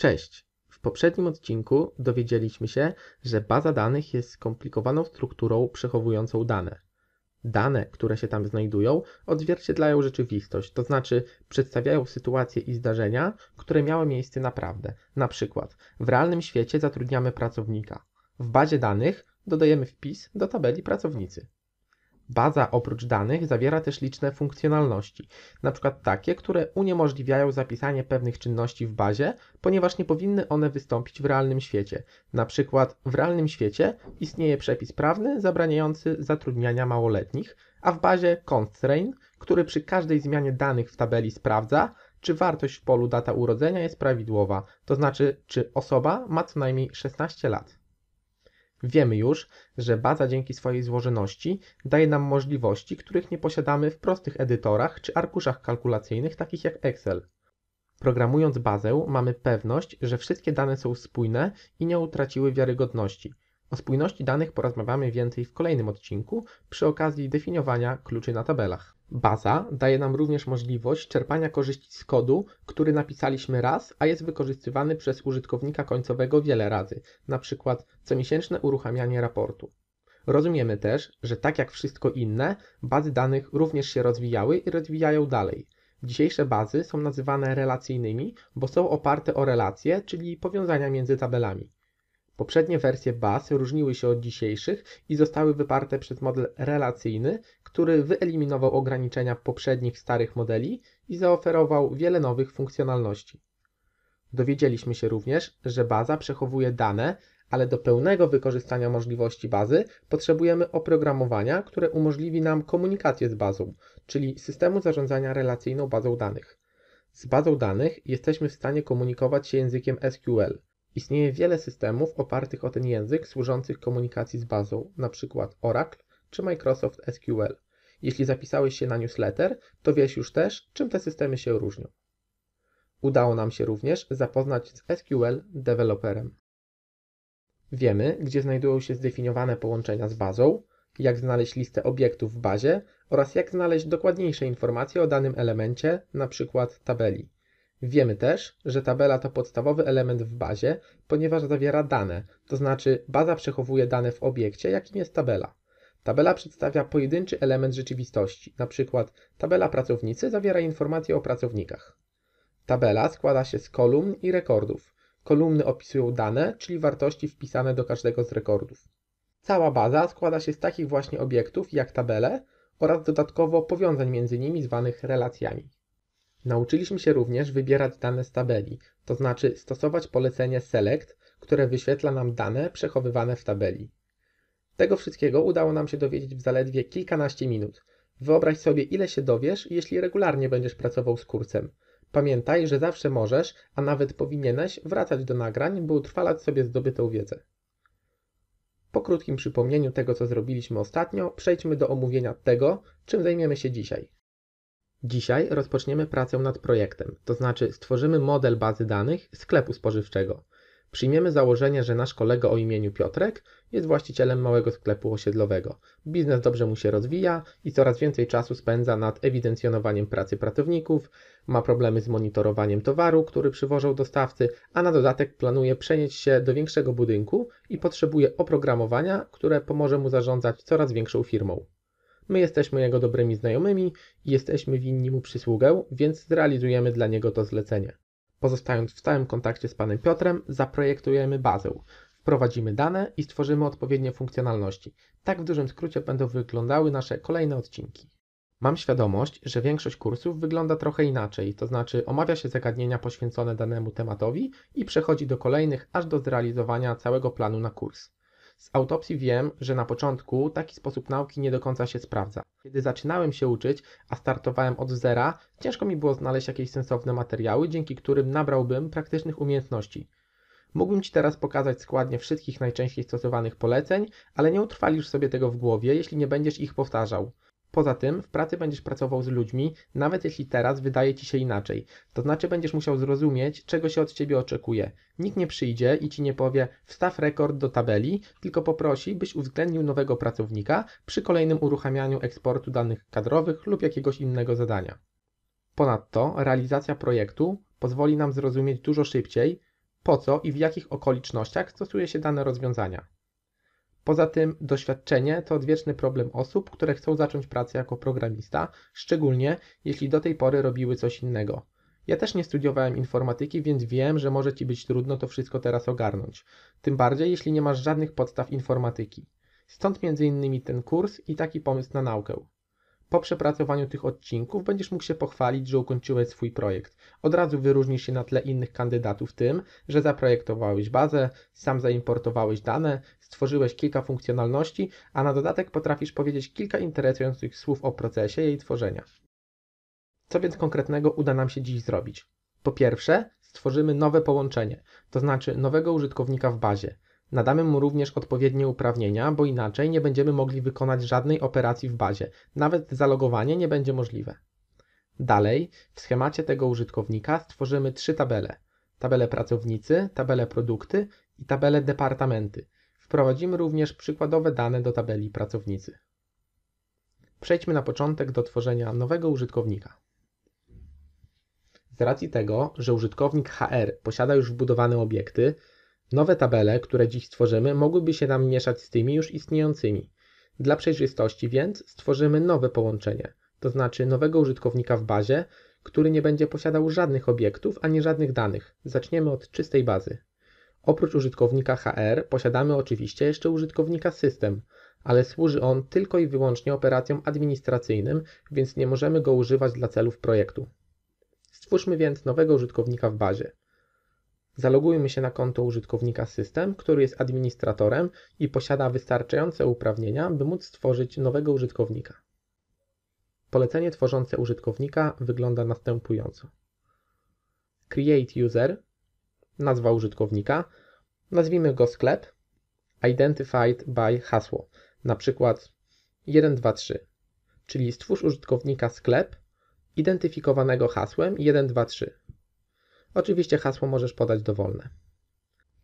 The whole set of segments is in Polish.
Cześć! W poprzednim odcinku dowiedzieliśmy się, że baza danych jest skomplikowaną strukturą przechowującą dane. Dane, które się tam znajdują, odzwierciedlają rzeczywistość, to znaczy przedstawiają sytuacje i zdarzenia, które miały miejsce naprawdę. Na przykład, w realnym świecie zatrudniamy pracownika. W bazie danych dodajemy wpis do tabeli pracownicy. Baza oprócz danych zawiera też liczne funkcjonalności, np. takie, które uniemożliwiają zapisanie pewnych czynności w bazie, ponieważ nie powinny one wystąpić w realnym świecie. Na przykład w realnym świecie istnieje przepis prawny zabraniający zatrudniania małoletnich, a w bazie constrain, który przy każdej zmianie danych w tabeli sprawdza, czy wartość w polu data urodzenia jest prawidłowa, to znaczy czy osoba ma co najmniej 16 lat. Wiemy już, że baza dzięki swojej złożoności daje nam możliwości, których nie posiadamy w prostych edytorach czy arkuszach kalkulacyjnych takich jak Excel. Programując bazę mamy pewność, że wszystkie dane są spójne i nie utraciły wiarygodności. O spójności danych porozmawiamy więcej w kolejnym odcinku przy okazji definiowania kluczy na tabelach. Baza daje nam również możliwość czerpania korzyści z kodu, który napisaliśmy raz, a jest wykorzystywany przez użytkownika końcowego wiele razy, np. comiesięczne uruchamianie raportu. Rozumiemy też, że tak jak wszystko inne, bazy danych również się rozwijały i rozwijają dalej. Dzisiejsze bazy są nazywane relacyjnymi, bo są oparte o relacje, czyli powiązania między tabelami. Poprzednie wersje BAS różniły się od dzisiejszych i zostały wyparte przez model relacyjny, który wyeliminował ograniczenia poprzednich starych modeli i zaoferował wiele nowych funkcjonalności. Dowiedzieliśmy się również, że baza przechowuje dane, ale do pełnego wykorzystania możliwości bazy potrzebujemy oprogramowania, które umożliwi nam komunikację z bazą, czyli systemu zarządzania relacyjną bazą danych. Z bazą danych jesteśmy w stanie komunikować się językiem SQL. Istnieje wiele systemów opartych o ten język służących komunikacji z bazą, np. Oracle czy Microsoft SQL. Jeśli zapisałeś się na newsletter, to wiesz już też, czym te systemy się różnią. Udało nam się również zapoznać z SQL deweloperem. Wiemy, gdzie znajdują się zdefiniowane połączenia z bazą, jak znaleźć listę obiektów w bazie oraz jak znaleźć dokładniejsze informacje o danym elemencie, np. tabeli. Wiemy też, że tabela to podstawowy element w bazie, ponieważ zawiera dane, to znaczy baza przechowuje dane w obiekcie, jakim jest tabela. Tabela przedstawia pojedynczy element rzeczywistości, np. tabela pracownicy zawiera informacje o pracownikach. Tabela składa się z kolumn i rekordów. Kolumny opisują dane, czyli wartości wpisane do każdego z rekordów. Cała baza składa się z takich właśnie obiektów jak tabele oraz dodatkowo powiązań między nimi zwanych relacjami. Nauczyliśmy się również wybierać dane z tabeli, to znaczy stosować polecenie SELECT, które wyświetla nam dane przechowywane w tabeli. Tego wszystkiego udało nam się dowiedzieć w zaledwie kilkanaście minut. Wyobraź sobie, ile się dowiesz, jeśli regularnie będziesz pracował z kursem. Pamiętaj, że zawsze możesz, a nawet powinieneś wracać do nagrań, by utrwalać sobie zdobytą wiedzę. Po krótkim przypomnieniu tego, co zrobiliśmy ostatnio, przejdźmy do omówienia tego, czym zajmiemy się dzisiaj. Dzisiaj rozpoczniemy pracę nad projektem, to znaczy stworzymy model bazy danych sklepu spożywczego. Przyjmiemy założenie, że nasz kolega o imieniu Piotrek jest właścicielem małego sklepu osiedlowego. Biznes dobrze mu się rozwija i coraz więcej czasu spędza nad ewidencjonowaniem pracy pracowników, ma problemy z monitorowaniem towaru, który przywożą dostawcy, a na dodatek planuje przenieść się do większego budynku i potrzebuje oprogramowania, które pomoże mu zarządzać coraz większą firmą. My jesteśmy jego dobrymi znajomymi i jesteśmy winni mu przysługę, więc zrealizujemy dla niego to zlecenie. Pozostając w stałym kontakcie z panem Piotrem, zaprojektujemy bazę, wprowadzimy dane i stworzymy odpowiednie funkcjonalności. Tak w dużym skrócie będą wyglądały nasze kolejne odcinki. Mam świadomość, że większość kursów wygląda trochę inaczej, to znaczy omawia się zagadnienia poświęcone danemu tematowi i przechodzi do kolejnych aż do zrealizowania całego planu na kurs. Z autopsji wiem, że na początku taki sposób nauki nie do końca się sprawdza. Kiedy zaczynałem się uczyć, a startowałem od zera, ciężko mi było znaleźć jakieś sensowne materiały, dzięki którym nabrałbym praktycznych umiejętności. Mógłbym Ci teraz pokazać składnie wszystkich najczęściej stosowanych poleceń, ale nie utrwalisz sobie tego w głowie, jeśli nie będziesz ich powtarzał. Poza tym w pracy będziesz pracował z ludźmi, nawet jeśli teraz wydaje ci się inaczej. To znaczy będziesz musiał zrozumieć, czego się od ciebie oczekuje. Nikt nie przyjdzie i ci nie powie wstaw rekord do tabeli, tylko poprosi, byś uwzględnił nowego pracownika przy kolejnym uruchamianiu eksportu danych kadrowych lub jakiegoś innego zadania. Ponadto realizacja projektu pozwoli nam zrozumieć dużo szybciej, po co i w jakich okolicznościach stosuje się dane rozwiązania. Poza tym doświadczenie to odwieczny problem osób, które chcą zacząć pracę jako programista, szczególnie jeśli do tej pory robiły coś innego. Ja też nie studiowałem informatyki, więc wiem, że może ci być trudno to wszystko teraz ogarnąć. Tym bardziej, jeśli nie masz żadnych podstaw informatyki. Stąd między innymi ten kurs i taki pomysł na naukę. Po przepracowaniu tych odcinków będziesz mógł się pochwalić, że ukończyłeś swój projekt. Od razu wyróżnisz się na tle innych kandydatów tym, że zaprojektowałeś bazę, sam zaimportowałeś dane, stworzyłeś kilka funkcjonalności, a na dodatek potrafisz powiedzieć kilka interesujących słów o procesie jej tworzenia. Co więc konkretnego uda nam się dziś zrobić? Po pierwsze, stworzymy nowe połączenie, to znaczy nowego użytkownika w bazie. Nadamy mu również odpowiednie uprawnienia, bo inaczej nie będziemy mogli wykonać żadnej operacji w bazie. Nawet zalogowanie nie będzie możliwe. Dalej, w schemacie tego użytkownika stworzymy trzy tabele. tabele pracownicy, tabele produkty i tabele departamenty. Wprowadzimy również przykładowe dane do tabeli pracownicy. Przejdźmy na początek do tworzenia nowego użytkownika. Z racji tego, że użytkownik HR posiada już wbudowane obiekty, Nowe tabele, które dziś stworzymy, mogłyby się nam mieszać z tymi już istniejącymi. Dla przejrzystości więc stworzymy nowe połączenie, to znaczy nowego użytkownika w bazie, który nie będzie posiadał żadnych obiektów ani żadnych danych. Zaczniemy od czystej bazy. Oprócz użytkownika HR posiadamy oczywiście jeszcze użytkownika system, ale służy on tylko i wyłącznie operacjom administracyjnym, więc nie możemy go używać dla celów projektu. Stwórzmy więc nowego użytkownika w bazie. Zalogujmy się na konto użytkownika system, który jest administratorem i posiada wystarczające uprawnienia, by móc stworzyć nowego użytkownika. Polecenie tworzące użytkownika wygląda następująco. Create user, nazwa użytkownika, nazwijmy go sklep, identified by hasło, na przykład 123, czyli stwórz użytkownika sklep identyfikowanego hasłem 123. Oczywiście hasło możesz podać dowolne.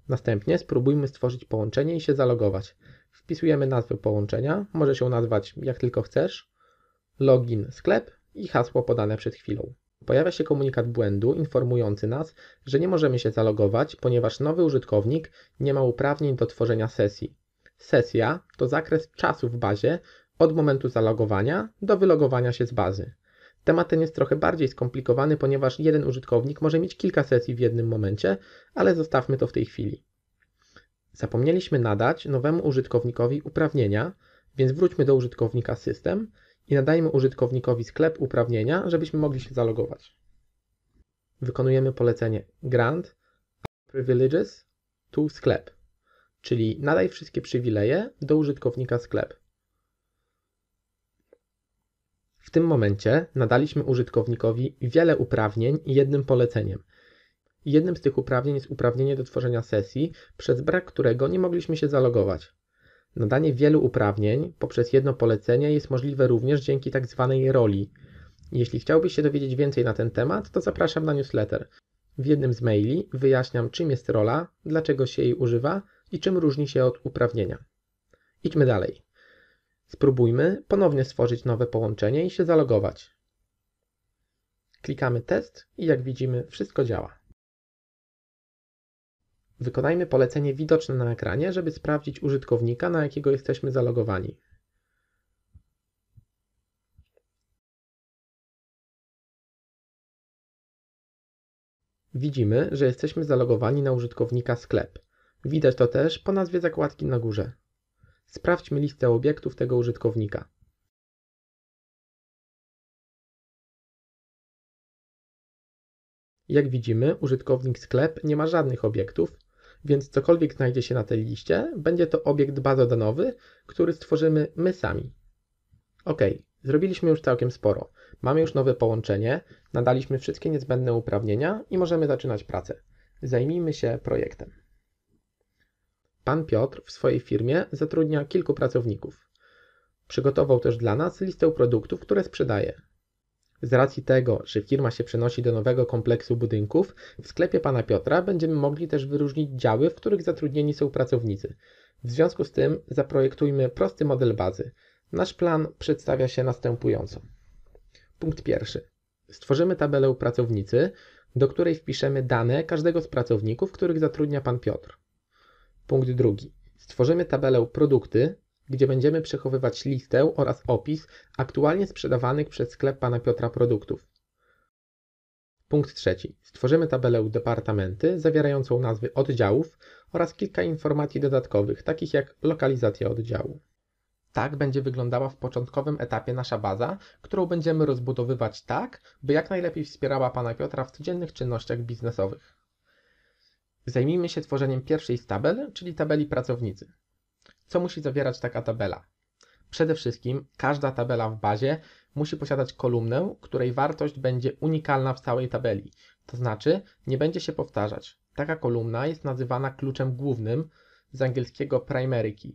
Następnie spróbujmy stworzyć połączenie i się zalogować. Wpisujemy nazwę połączenia, może się nazwać jak tylko chcesz, login sklep i hasło podane przed chwilą. Pojawia się komunikat błędu informujący nas, że nie możemy się zalogować, ponieważ nowy użytkownik nie ma uprawnień do tworzenia sesji. Sesja to zakres czasu w bazie od momentu zalogowania do wylogowania się z bazy. Temat ten jest trochę bardziej skomplikowany, ponieważ jeden użytkownik może mieć kilka sesji w jednym momencie, ale zostawmy to w tej chwili. Zapomnieliśmy nadać nowemu użytkownikowi uprawnienia, więc wróćmy do użytkownika system i nadajmy użytkownikowi sklep uprawnienia, żebyśmy mogli się zalogować. Wykonujemy polecenie grant privileges to sklep, czyli nadaj wszystkie przywileje do użytkownika sklep. W tym momencie nadaliśmy użytkownikowi wiele uprawnień jednym poleceniem. Jednym z tych uprawnień jest uprawnienie do tworzenia sesji, przez brak którego nie mogliśmy się zalogować. Nadanie wielu uprawnień poprzez jedno polecenie jest możliwe również dzięki tak zwanej roli. Jeśli chciałbyś się dowiedzieć więcej na ten temat, to zapraszam na newsletter. W jednym z maili wyjaśniam, czym jest rola, dlaczego się jej używa i czym różni się od uprawnienia. Idźmy dalej. Spróbujmy ponownie stworzyć nowe połączenie i się zalogować. Klikamy test i jak widzimy wszystko działa. Wykonajmy polecenie widoczne na ekranie, żeby sprawdzić użytkownika, na jakiego jesteśmy zalogowani. Widzimy, że jesteśmy zalogowani na użytkownika sklep. Widać to też po nazwie zakładki na górze. Sprawdźmy listę obiektów tego użytkownika. Jak widzimy, użytkownik sklep nie ma żadnych obiektów, więc cokolwiek znajdzie się na tej liście, będzie to obiekt bazodanowy, który stworzymy my sami. Ok, zrobiliśmy już całkiem sporo. Mamy już nowe połączenie, nadaliśmy wszystkie niezbędne uprawnienia i możemy zaczynać pracę. Zajmijmy się projektem. Pan Piotr w swojej firmie zatrudnia kilku pracowników. Przygotował też dla nas listę produktów, które sprzedaje. Z racji tego, że firma się przenosi do nowego kompleksu budynków, w sklepie pana Piotra będziemy mogli też wyróżnić działy, w których zatrudnieni są pracownicy. W związku z tym zaprojektujmy prosty model bazy. Nasz plan przedstawia się następująco. Punkt pierwszy. Stworzymy tabelę pracownicy, do której wpiszemy dane każdego z pracowników, których zatrudnia pan Piotr. Punkt drugi. Stworzymy tabelę produkty, gdzie będziemy przechowywać listę oraz opis aktualnie sprzedawanych przez sklep pana Piotra produktów. Punkt trzeci. Stworzymy tabelę departamenty zawierającą nazwy oddziałów oraz kilka informacji dodatkowych, takich jak lokalizacja oddziału. Tak będzie wyglądała w początkowym etapie nasza baza, którą będziemy rozbudowywać tak, by jak najlepiej wspierała pana Piotra w codziennych czynnościach biznesowych. Zajmijmy się tworzeniem pierwszej z tabel, czyli tabeli pracownicy. Co musi zawierać taka tabela? Przede wszystkim każda tabela w bazie musi posiadać kolumnę, której wartość będzie unikalna w całej tabeli, to znaczy nie będzie się powtarzać. Taka kolumna jest nazywana kluczem głównym z angielskiego primary key.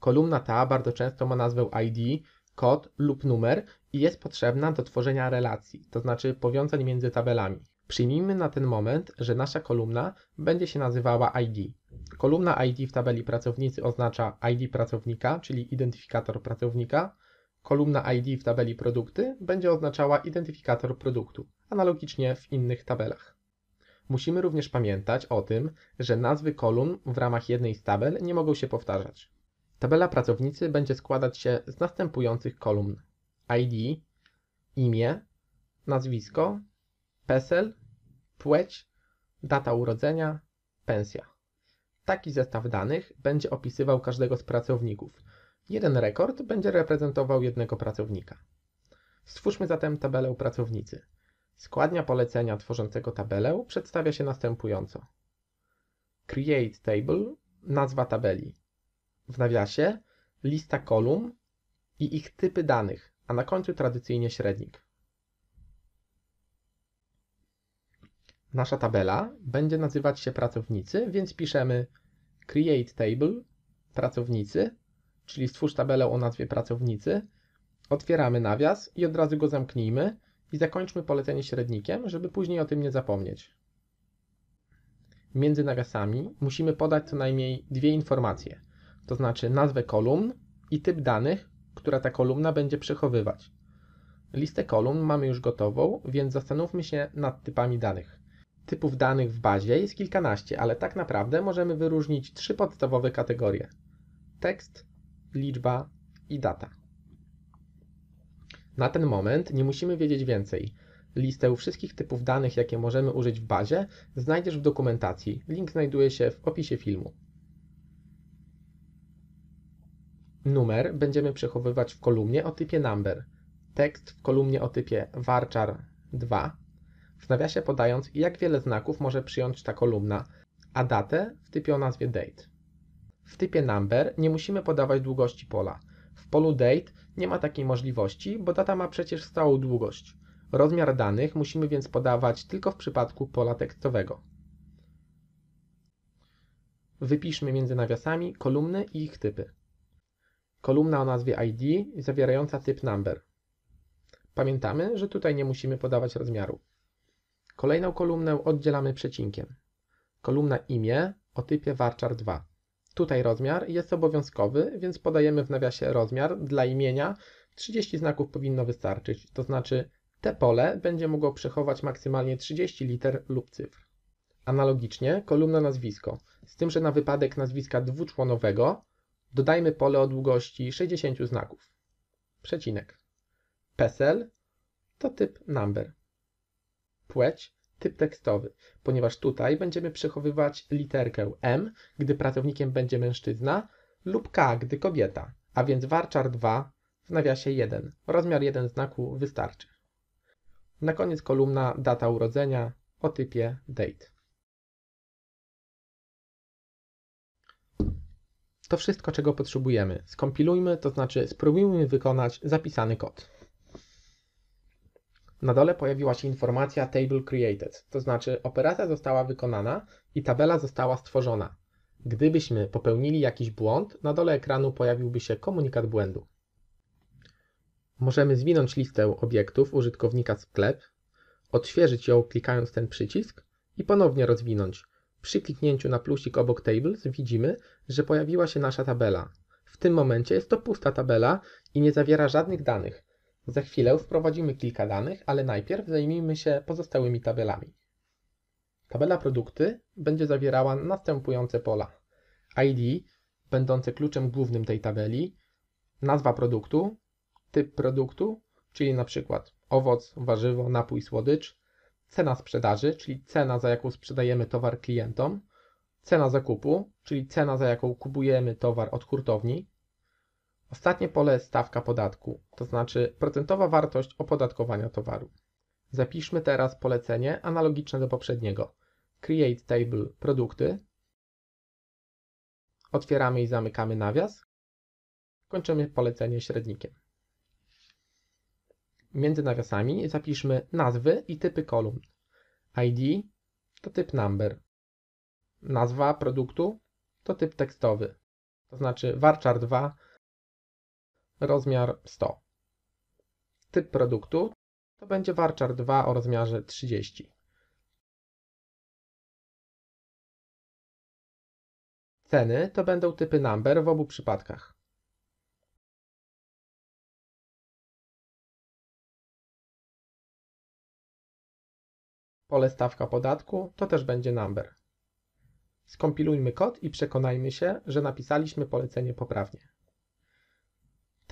Kolumna ta bardzo często ma nazwę ID, kod lub numer i jest potrzebna do tworzenia relacji, to znaczy powiązań między tabelami. Przyjmijmy na ten moment, że nasza kolumna będzie się nazywała ID. Kolumna ID w tabeli pracownicy oznacza ID pracownika, czyli identyfikator pracownika. Kolumna ID w tabeli produkty będzie oznaczała identyfikator produktu, analogicznie w innych tabelach. Musimy również pamiętać o tym, że nazwy kolumn w ramach jednej z tabel nie mogą się powtarzać. Tabela pracownicy będzie składać się z następujących kolumn: ID, imię, nazwisko, PESEL płeć, data urodzenia, pensja. Taki zestaw danych będzie opisywał każdego z pracowników. Jeden rekord będzie reprezentował jednego pracownika. Stwórzmy zatem tabelę pracownicy. Składnia polecenia tworzącego tabelę przedstawia się następująco. Create table, nazwa tabeli. W nawiasie lista kolumn i ich typy danych, a na końcu tradycyjnie średnik. nasza tabela będzie nazywać się pracownicy, więc piszemy create table pracownicy, czyli stwórz tabelę o nazwie pracownicy, otwieramy nawias i od razu go zamknijmy i zakończmy polecenie średnikiem, żeby później o tym nie zapomnieć. Między nawiasami musimy podać co najmniej dwie informacje, to znaczy nazwę kolumn i typ danych, które ta kolumna będzie przechowywać. Listę kolumn mamy już gotową, więc zastanówmy się nad typami danych. Typów danych w bazie jest kilkanaście, ale tak naprawdę możemy wyróżnić trzy podstawowe kategorie: tekst, liczba i data. Na ten moment nie musimy wiedzieć więcej. Listę wszystkich typów danych, jakie możemy użyć w bazie, znajdziesz w dokumentacji. Link znajduje się w opisie filmu. Numer będziemy przechowywać w kolumnie o typie number, tekst w kolumnie o typie varchar 2, w nawiasie podając jak wiele znaków może przyjąć ta kolumna, a datę w typie o nazwie date. W typie number nie musimy podawać długości pola. W polu date nie ma takiej możliwości, bo data ma przecież stałą długość. Rozmiar danych musimy więc podawać tylko w przypadku pola tekstowego. Wypiszmy między nawiasami kolumny i ich typy. Kolumna o nazwie ID zawierająca typ number. Pamiętamy, że tutaj nie musimy podawać rozmiaru. Kolejną kolumnę oddzielamy przecinkiem. Kolumna imię o typie varchar 2. Tutaj rozmiar jest obowiązkowy, więc podajemy w nawiasie rozmiar dla imienia. 30 znaków powinno wystarczyć, to znaczy te pole będzie mogło przechować maksymalnie 30 liter lub cyfr. Analogicznie kolumna nazwisko, z tym, że na wypadek nazwiska dwuczłonowego dodajmy pole o długości 60 znaków. Przecinek. PESEL to typ number płeć, typ tekstowy, ponieważ tutaj będziemy przechowywać literkę M, gdy pracownikiem będzie mężczyzna, lub K, gdy kobieta, a więc warczar 2 w nawiasie 1. Rozmiar 1 znaku wystarczy. Na koniec kolumna data urodzenia o typie date. To wszystko, czego potrzebujemy. Skompilujmy, to znaczy spróbujmy wykonać zapisany kod. Na dole pojawiła się informacja Table Created, to znaczy operacja została wykonana i tabela została stworzona. Gdybyśmy popełnili jakiś błąd, na dole ekranu pojawiłby się komunikat błędu. Możemy zwinąć listę obiektów użytkownika sklep, odświeżyć ją klikając ten przycisk i ponownie rozwinąć. Przy kliknięciu na plusik obok Tables widzimy, że pojawiła się nasza tabela. W tym momencie jest to pusta tabela i nie zawiera żadnych danych. Za chwilę wprowadzimy kilka danych, ale najpierw zajmijmy się pozostałymi tabelami. Tabela produkty będzie zawierała następujące pola. ID, będące kluczem głównym tej tabeli, nazwa produktu, typ produktu, czyli np. owoc, warzywo, napój, słodycz, cena sprzedaży, czyli cena za jaką sprzedajemy towar klientom, cena zakupu, czyli cena za jaką kupujemy towar od hurtowni, Ostatnie pole stawka podatku, to znaczy procentowa wartość opodatkowania towaru. Zapiszmy teraz polecenie analogiczne do poprzedniego. Create Table Produkty. Otwieramy i zamykamy nawias. Kończymy polecenie średnikiem. Między nawiasami zapiszmy nazwy i typy kolumn. ID to typ number. Nazwa produktu to typ tekstowy, to znaczy varchar 2 rozmiar 100. Typ produktu to będzie warczar 2 o rozmiarze 30. Ceny to będą typy number w obu przypadkach. Pole stawka podatku to też będzie number. Skompilujmy kod i przekonajmy się, że napisaliśmy polecenie poprawnie.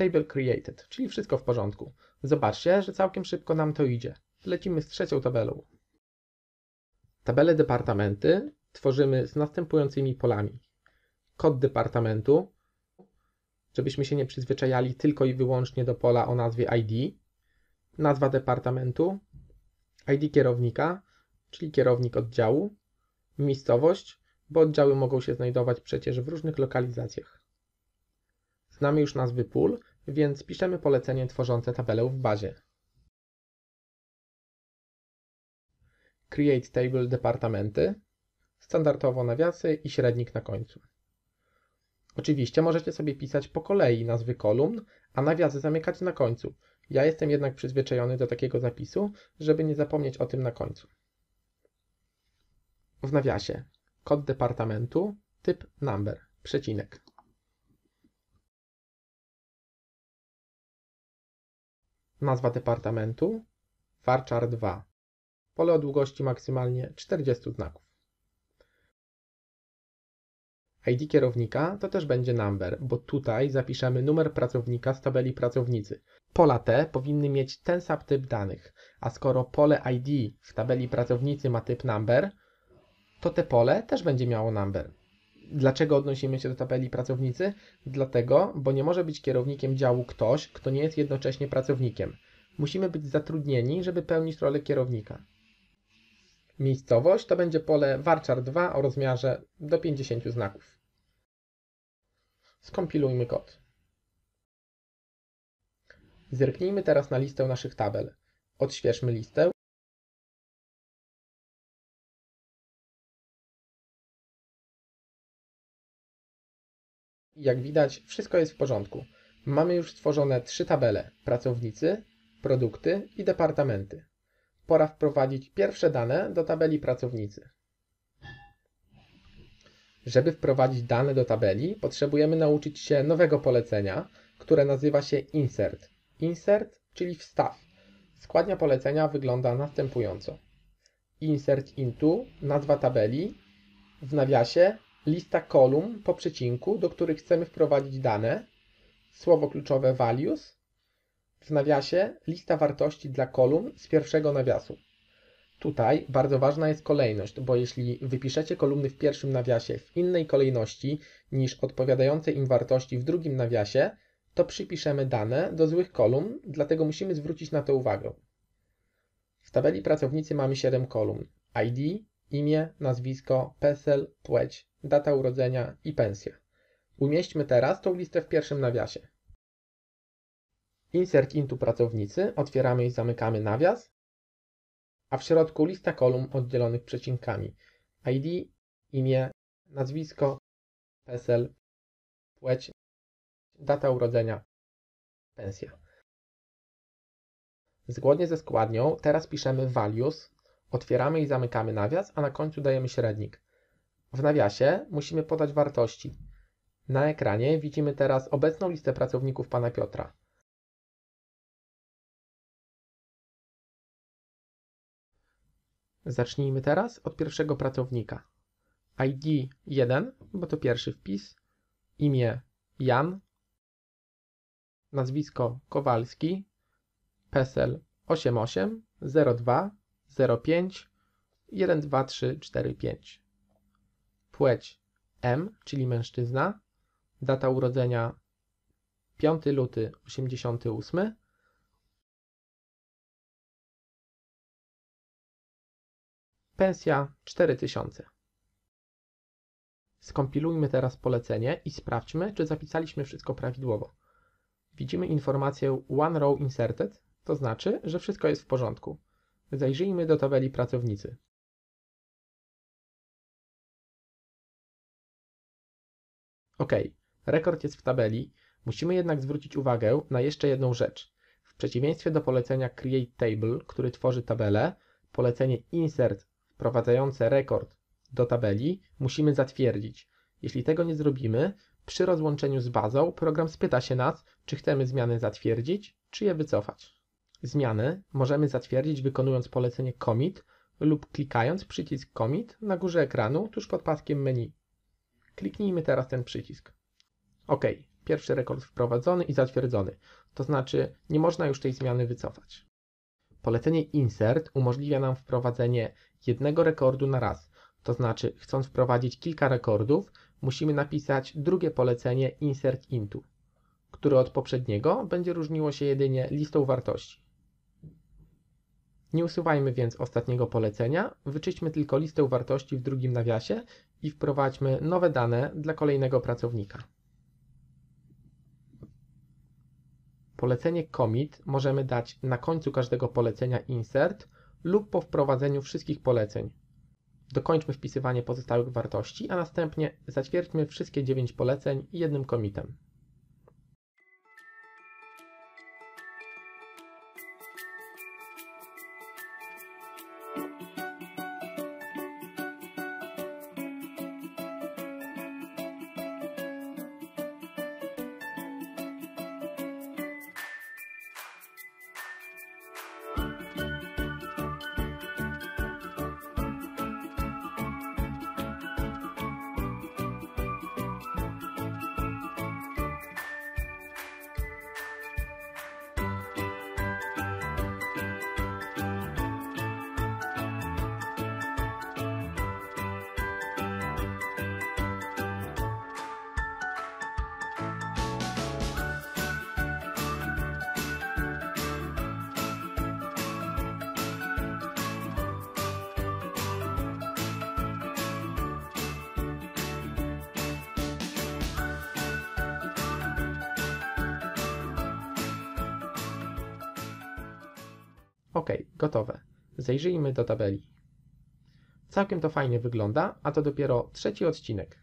Table created, czyli wszystko w porządku. Zobaczcie, że całkiem szybko nam to idzie. Lecimy z trzecią tabelą. Tabelę departamenty tworzymy z następującymi polami. Kod departamentu, żebyśmy się nie przyzwyczajali tylko i wyłącznie do pola o nazwie ID, nazwa departamentu, ID kierownika, czyli kierownik oddziału, miejscowość, bo oddziały mogą się znajdować przecież w różnych lokalizacjach. Znamy już nazwy pól, więc piszemy polecenie tworzące tabelę w bazie. Create Table Departamenty, standardowo nawiasy i średnik na końcu. Oczywiście możecie sobie pisać po kolei nazwy kolumn, a nawiasy zamykać na końcu. Ja jestem jednak przyzwyczajony do takiego zapisu, żeby nie zapomnieć o tym na końcu. W nawiasie kod departamentu, typ number, przecinek. nazwa departamentu, Farchar 2. Pole o długości maksymalnie 40 znaków. ID kierownika to też będzie number, bo tutaj zapiszemy numer pracownika z tabeli pracownicy. Pola te powinny mieć ten sam typ danych, a skoro pole ID w tabeli pracownicy ma typ number, to te pole też będzie miało number. Dlaczego odnosimy się do tabeli pracownicy? Dlatego, bo nie może być kierownikiem działu ktoś, kto nie jest jednocześnie pracownikiem. Musimy być zatrudnieni, żeby pełnić rolę kierownika. Miejscowość to będzie pole warczar 2 o rozmiarze do 50 znaków. Skompilujmy kod. Zerknijmy teraz na listę naszych tabel. Odświeżmy listę jak widać wszystko jest w porządku. Mamy już stworzone trzy tabele: pracownicy, produkty i departamenty. Pora wprowadzić pierwsze dane do tabeli pracownicy. Żeby wprowadzić dane do tabeli, potrzebujemy nauczyć się nowego polecenia, które nazywa się insert. Insert, czyli wstaw. Składnia polecenia wygląda następująco. Insert into, nazwa tabeli, w nawiasie lista kolumn po przecinku, do których chcemy wprowadzić dane, słowo kluczowe values, w nawiasie lista wartości dla kolumn z pierwszego nawiasu. Tutaj bardzo ważna jest kolejność, bo jeśli wypiszecie kolumny w pierwszym nawiasie w innej kolejności niż odpowiadające im wartości w drugim nawiasie, to przypiszemy dane do złych kolumn, dlatego musimy zwrócić na to uwagę. W tabeli pracownicy mamy 7 kolumn: ID, imię, nazwisko, PESEL, płeć, data urodzenia i pensja. Umieśćmy teraz tą listę w pierwszym nawiasie. Insert intu pracownicy, otwieramy i zamykamy nawias, a w środku lista kolumn oddzielonych przecinkami ID, imię, nazwisko, PESEL, płeć, data urodzenia, pensja. Zgodnie ze składnią teraz piszemy values, Otwieramy i zamykamy nawias, a na końcu dajemy średnik. W nawiasie musimy podać wartości. Na ekranie widzimy teraz obecną listę pracowników pana Piotra. Zacznijmy teraz od pierwszego pracownika. ID 1, bo to pierwszy wpis, imię Jan, nazwisko Kowalski, PESEL 8802 05 1, Płeć M, czyli mężczyzna. Data urodzenia 5 luty 88. Pensja 4000. Skompilujmy teraz polecenie i sprawdźmy, czy zapisaliśmy wszystko prawidłowo. Widzimy informację One Row Inserted, to znaczy, że wszystko jest w porządku. Zajrzyjmy do tabeli pracownicy. Ok, rekord jest w tabeli, musimy jednak zwrócić uwagę na jeszcze jedną rzecz. W przeciwieństwie do polecenia Create Table, który tworzy tabelę, polecenie Insert wprowadzające rekord do tabeli musimy zatwierdzić. Jeśli tego nie zrobimy, przy rozłączeniu z bazą program spyta się nas, czy chcemy zmiany zatwierdzić, czy je wycofać. Zmiany możemy zatwierdzić wykonując polecenie Commit lub klikając przycisk Commit na górze ekranu tuż pod paskiem menu. Kliknijmy teraz ten przycisk. OK, pierwszy rekord wprowadzony i zatwierdzony, to znaczy nie można już tej zmiany wycofać. Polecenie Insert umożliwia nam wprowadzenie jednego rekordu na raz, to znaczy chcąc wprowadzić kilka rekordów, musimy napisać drugie polecenie Insert Into, które od poprzedniego będzie różniło się jedynie listą wartości. Nie usuwajmy więc ostatniego polecenia, wyczyśćmy tylko listę wartości w drugim nawiasie i wprowadźmy nowe dane dla kolejnego pracownika. Polecenie commit możemy dać na końcu każdego polecenia insert lub po wprowadzeniu wszystkich poleceń. Dokończmy wpisywanie pozostałych wartości, a następnie zatwierdźmy wszystkie 9 poleceń jednym commitem. Thank you. Ok, gotowe. Zajrzyjmy do tabeli. Całkiem to fajnie wygląda, a to dopiero trzeci odcinek.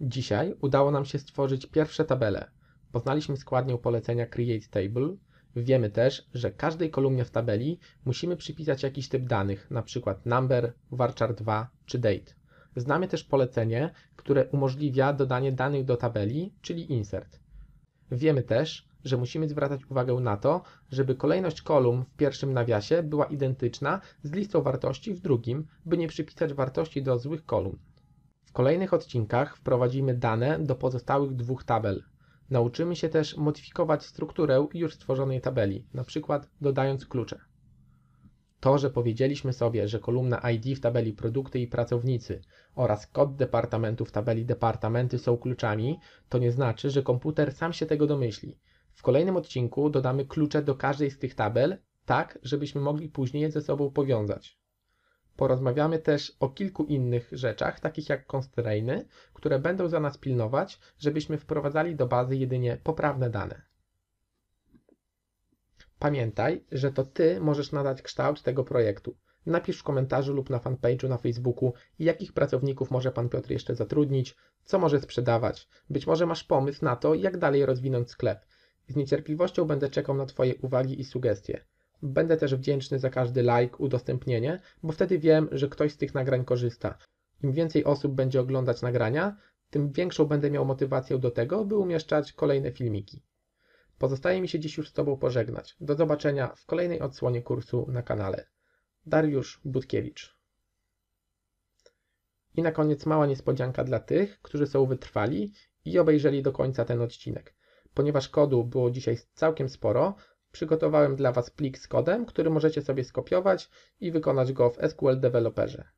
Dzisiaj udało nam się stworzyć pierwsze tabele. Poznaliśmy składnię polecenia Create Table. Wiemy też, że każdej kolumnie w tabeli musimy przypisać jakiś typ danych, np. number, varchar 2 czy date. Znamy też polecenie, które umożliwia dodanie danych do tabeli, czyli insert. Wiemy też, że musimy zwracać uwagę na to, żeby kolejność kolumn w pierwszym nawiasie była identyczna z listą wartości w drugim, by nie przypisać wartości do złych kolumn. W kolejnych odcinkach wprowadzimy dane do pozostałych dwóch tabel. Nauczymy się też modyfikować strukturę już stworzonej tabeli, np. dodając klucze. To, że powiedzieliśmy sobie, że kolumna ID w tabeli produkty i pracownicy oraz kod departamentu w tabeli departamenty są kluczami, to nie znaczy, że komputer sam się tego domyśli. W kolejnym odcinku dodamy klucze do każdej z tych tabel, tak żebyśmy mogli później je ze sobą powiązać. Porozmawiamy też o kilku innych rzeczach, takich jak constrainy, które będą za nas pilnować, żebyśmy wprowadzali do bazy jedynie poprawne dane. Pamiętaj, że to Ty możesz nadać kształt tego projektu. Napisz w komentarzu lub na fanpage'u na Facebooku, jakich pracowników może Pan Piotr jeszcze zatrudnić, co może sprzedawać. Być może masz pomysł na to, jak dalej rozwinąć sklep. Z niecierpliwością będę czekał na Twoje uwagi i sugestie. Będę też wdzięczny za każdy like, udostępnienie, bo wtedy wiem, że ktoś z tych nagrań korzysta. Im więcej osób będzie oglądać nagrania, tym większą będę miał motywację do tego, by umieszczać kolejne filmiki. Pozostaje mi się dziś już z Tobą pożegnać. Do zobaczenia w kolejnej odsłonie kursu na kanale. Dariusz Budkiewicz. I na koniec mała niespodzianka dla tych, którzy są wytrwali i obejrzeli do końca ten odcinek. Ponieważ kodu było dzisiaj całkiem sporo, przygotowałem dla Was plik z kodem, który możecie sobie skopiować i wykonać go w SQL Developerze.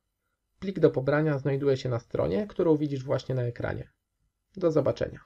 Plik do pobrania znajduje się na stronie, którą widzisz właśnie na ekranie. Do zobaczenia.